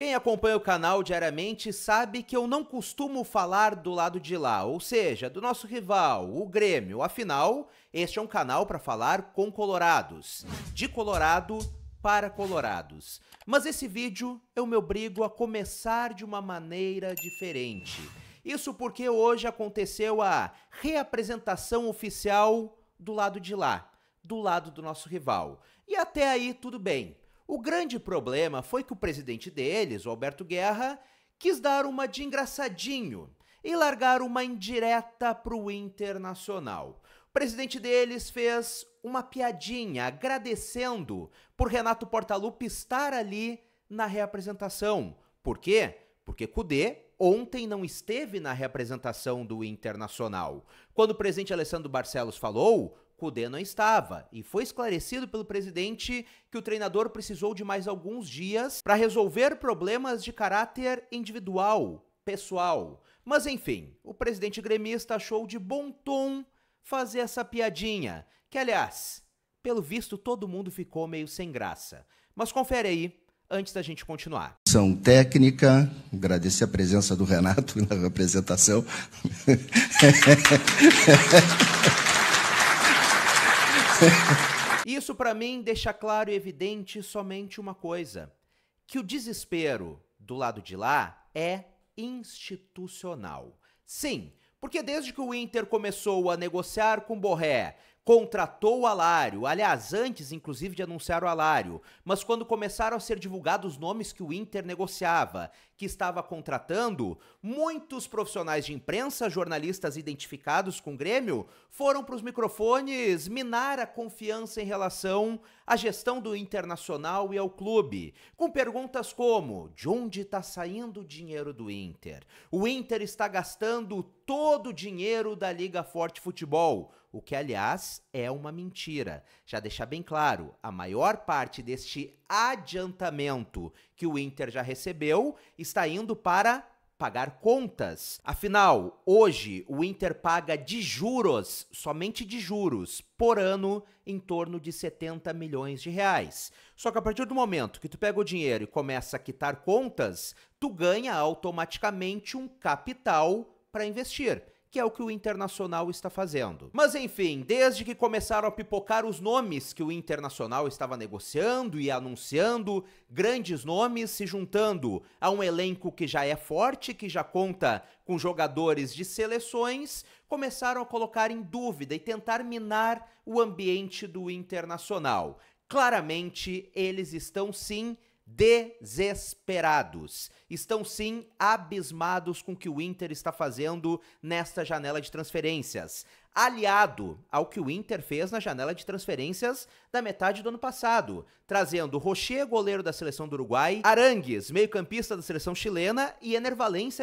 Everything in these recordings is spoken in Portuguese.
Quem acompanha o canal diariamente sabe que eu não costumo falar do lado de lá, ou seja, do nosso rival, o Grêmio. Afinal, este é um canal para falar com colorados, de colorado para colorados. Mas esse vídeo eu me obrigo a começar de uma maneira diferente. Isso porque hoje aconteceu a reapresentação oficial do lado de lá, do lado do nosso rival. E até aí tudo bem. O grande problema foi que o presidente deles, o Alberto Guerra, quis dar uma de engraçadinho e largar uma indireta para o Internacional. O presidente deles fez uma piadinha agradecendo por Renato Portaluppi estar ali na reapresentação. Por quê? Porque Cudê ontem não esteve na reapresentação do Internacional. Quando o presidente Alessandro Barcelos falou, Cudê não estava, e foi esclarecido pelo presidente que o treinador precisou de mais alguns dias para resolver problemas de caráter individual, pessoal. Mas enfim, o presidente gremista achou de bom tom fazer essa piadinha, que aliás, pelo visto todo mundo ficou meio sem graça. Mas confere aí antes da gente continuar. São técnica, agradecer a presença do Renato na representação. Isso para mim deixa claro e evidente somente uma coisa, que o desespero do lado de lá é institucional. Sim, porque desde que o Inter começou a negociar com Borré, contratou o Alário, aliás, antes inclusive de anunciar o Alário, mas quando começaram a ser divulgados os nomes que o Inter negociava, que estava contratando, muitos profissionais de imprensa, jornalistas identificados com o Grêmio, foram para os microfones minar a confiança em relação à gestão do Internacional e ao clube, com perguntas como: de onde está saindo o dinheiro do Inter? O Inter está gastando todo o dinheiro da Liga Forte Futebol o que, aliás, é uma mentira. Já deixar bem claro, a maior parte deste adiantamento que o Inter já recebeu está indo para pagar contas. Afinal, hoje o Inter paga de juros, somente de juros, por ano em torno de 70 milhões de reais. Só que a partir do momento que tu pega o dinheiro e começa a quitar contas, tu ganha automaticamente um capital para investir que é o que o Internacional está fazendo. Mas enfim, desde que começaram a pipocar os nomes que o Internacional estava negociando e anunciando, grandes nomes se juntando a um elenco que já é forte, que já conta com jogadores de seleções, começaram a colocar em dúvida e tentar minar o ambiente do Internacional. Claramente, eles estão sim desesperados. Estão sim abismados com o que o Inter está fazendo nesta janela de transferências, aliado ao que o Inter fez na janela de transferências da metade do ano passado, trazendo Rocher, goleiro da seleção do Uruguai, Arangues, meio-campista da seleção chilena e Ener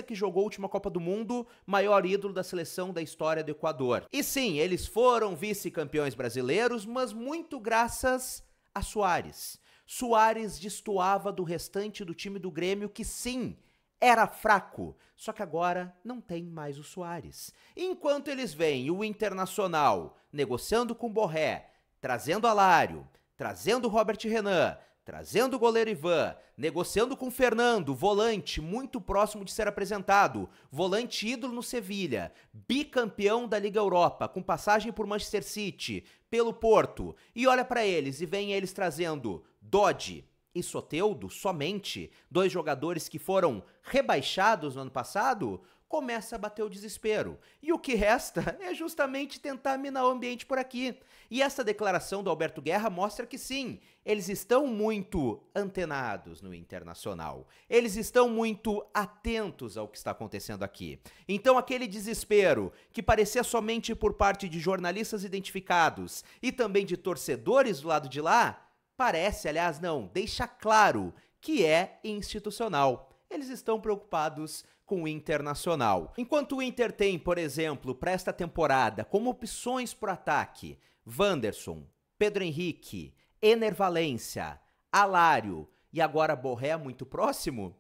que jogou a última Copa do Mundo, maior ídolo da seleção da história do Equador. E sim, eles foram vice-campeões brasileiros, mas muito graças a Soares Soares destoava do restante do time do Grêmio, que sim, era fraco, só que agora não tem mais o Soares. Enquanto eles veem o Internacional negociando com Borré, trazendo Alário, trazendo Robert Renan, trazendo o goleiro Ivan, negociando com Fernando, volante muito próximo de ser apresentado, volante ídolo no Sevilha, bicampeão da Liga Europa, com passagem por Manchester City, pelo Porto, e olha para eles e vem eles trazendo Dodge e Soteudo, somente dois jogadores que foram rebaixados no ano passado, começa a bater o desespero. E o que resta é justamente tentar minar o ambiente por aqui. E essa declaração do Alberto Guerra mostra que sim, eles estão muito antenados no internacional. Eles estão muito atentos ao que está acontecendo aqui. Então, aquele desespero que parecia somente por parte de jornalistas identificados e também de torcedores do lado de lá Parece, aliás, não, deixa claro que é institucional. Eles estão preocupados com o Internacional. Enquanto o Inter tem, por exemplo, para esta temporada, como opções para ataque, Wanderson, Pedro Henrique, Enervalência, Valência, Alário e agora Borré é muito próximo,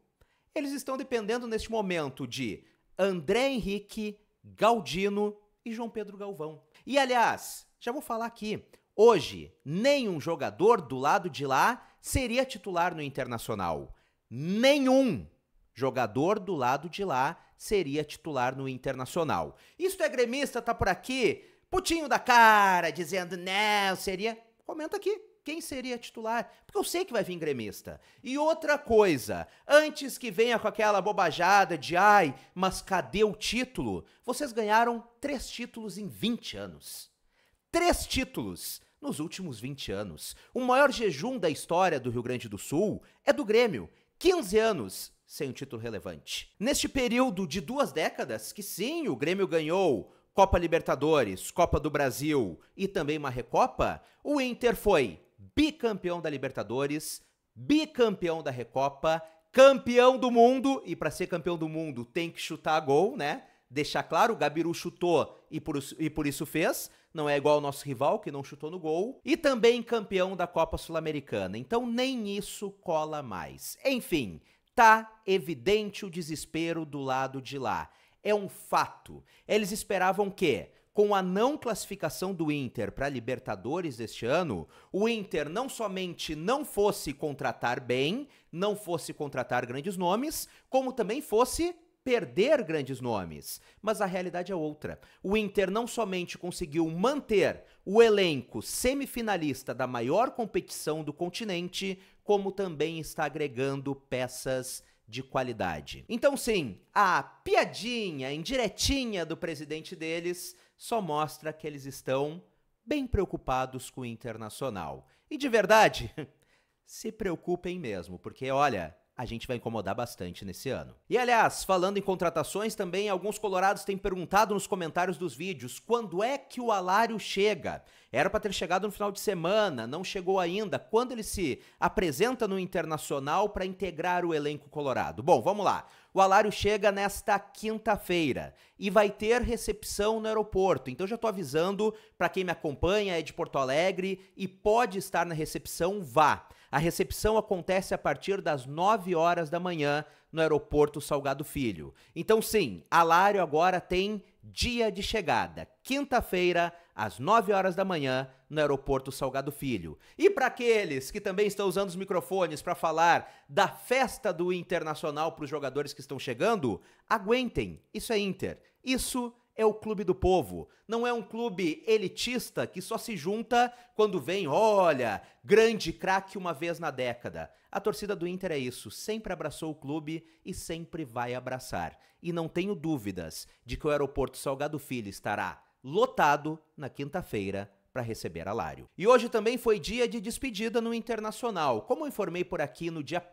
eles estão dependendo neste momento de André Henrique, Galdino e João Pedro Galvão. E aliás, já vou falar aqui, Hoje, nenhum jogador do lado de lá seria titular no Internacional. Nenhum jogador do lado de lá seria titular no Internacional. Isto é gremista, tá por aqui, putinho da cara, dizendo, não, né, seria. Comenta aqui. Quem seria titular? Porque eu sei que vai vir gremista. E outra coisa, antes que venha com aquela bobajada de ai, mas cadê o título? Vocês ganharam três títulos em 20 anos. Três títulos nos últimos 20 anos. O maior jejum da história do Rio Grande do Sul é do Grêmio, 15 anos sem um título relevante. Neste período de duas décadas, que sim, o Grêmio ganhou Copa Libertadores, Copa do Brasil e também uma Recopa, o Inter foi bicampeão da Libertadores, bicampeão da Recopa, campeão do mundo, e para ser campeão do mundo tem que chutar gol, né? Deixar claro, o Gabiru chutou e por, e por isso fez não é igual ao nosso rival, que não chutou no gol, e também campeão da Copa Sul-Americana. Então nem isso cola mais. Enfim, tá evidente o desespero do lado de lá. É um fato. Eles esperavam que, com a não classificação do Inter para Libertadores deste ano, o Inter não somente não fosse contratar bem, não fosse contratar grandes nomes, como também fosse perder grandes nomes. Mas a realidade é outra. O Inter não somente conseguiu manter o elenco semifinalista da maior competição do continente, como também está agregando peças de qualidade. Então, sim, a piadinha indiretinha do presidente deles só mostra que eles estão bem preocupados com o internacional. E de verdade, se preocupem mesmo, porque olha a gente vai incomodar bastante nesse ano. E aliás, falando em contratações também, alguns colorados têm perguntado nos comentários dos vídeos quando é que o Alário chega? Era para ter chegado no final de semana, não chegou ainda. Quando ele se apresenta no Internacional para integrar o elenco colorado? Bom, vamos lá. O Alário chega nesta quinta-feira e vai ter recepção no aeroporto. Então já estou avisando para quem me acompanha, é de Porto Alegre e pode estar na recepção, vá. A recepção acontece a partir das 9 horas da manhã no aeroporto Salgado Filho. Então, sim, Alário agora tem dia de chegada, quinta-feira, às 9 horas da manhã, no aeroporto Salgado Filho. E para aqueles que também estão usando os microfones para falar da festa do Internacional para os jogadores que estão chegando, aguentem, isso é Inter. Isso é é o clube do povo. Não é um clube elitista que só se junta quando vem, olha, grande craque uma vez na década. A torcida do Inter é isso, sempre abraçou o clube e sempre vai abraçar. E não tenho dúvidas de que o aeroporto Salgado Filho estará lotado na quinta-feira para receber alário. E hoje também foi dia de despedida no Internacional. Como informei por aqui no dia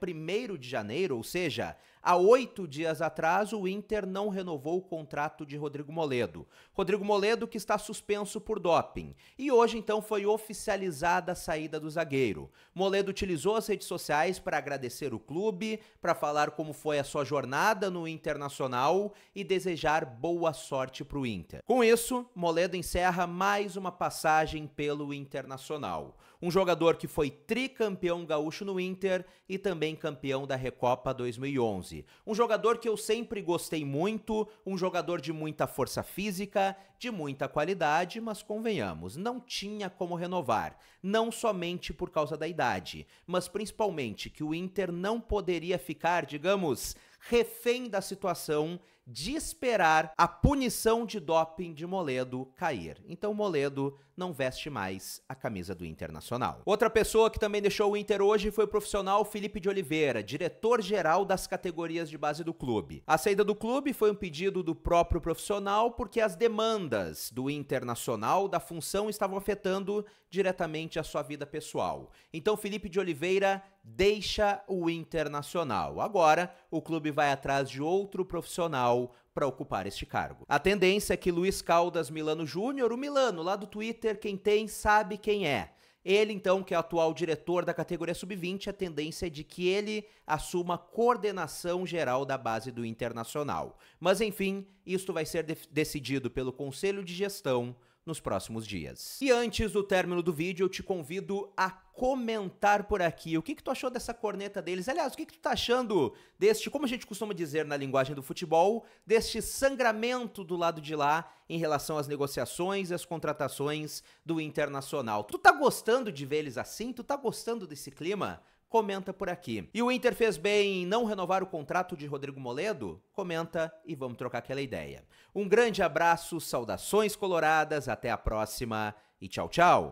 1 de janeiro, ou seja, Há oito dias atrás, o Inter não renovou o contrato de Rodrigo Moledo. Rodrigo Moledo que está suspenso por doping. E hoje, então, foi oficializada a saída do zagueiro. Moledo utilizou as redes sociais para agradecer o clube, para falar como foi a sua jornada no Internacional e desejar boa sorte para o Inter. Com isso, Moledo encerra mais uma passagem pelo Internacional um jogador que foi tricampeão gaúcho no Inter e também campeão da Recopa 2011. Um jogador que eu sempre gostei muito, um jogador de muita força física, de muita qualidade, mas convenhamos, não tinha como renovar, não somente por causa da idade, mas principalmente que o Inter não poderia ficar, digamos, refém da situação de esperar a punição de doping de Moledo cair. Então Moledo não veste mais a camisa do Internacional. Outra pessoa que também deixou o Inter hoje foi o profissional Felipe de Oliveira, diretor-geral das categorias de base do clube. A saída do clube foi um pedido do próprio profissional porque as demandas do Internacional da função estavam afetando diretamente a sua vida pessoal. Então Felipe de Oliveira deixa o Internacional. Agora o clube vai atrás de outro profissional para ocupar este cargo. A tendência é que Luiz Caldas Milano Júnior, o Milano lá do Twitter, quem tem sabe quem é. Ele, então, que é atual diretor da categoria sub-20, a tendência é de que ele assuma a coordenação geral da base do Internacional. Mas, enfim, isto vai ser de decidido pelo Conselho de Gestão nos próximos dias. E antes do término do vídeo, eu te convido a comentar por aqui o que, que tu achou dessa corneta deles. Aliás, o que, que tu tá achando deste, como a gente costuma dizer na linguagem do futebol, deste sangramento do lado de lá em relação às negociações e às contratações do Internacional. Tu tá gostando de ver eles assim? Tu tá gostando desse clima? comenta por aqui. E o Inter fez bem em não renovar o contrato de Rodrigo Moledo? Comenta e vamos trocar aquela ideia. Um grande abraço, saudações coloradas, até a próxima e tchau, tchau!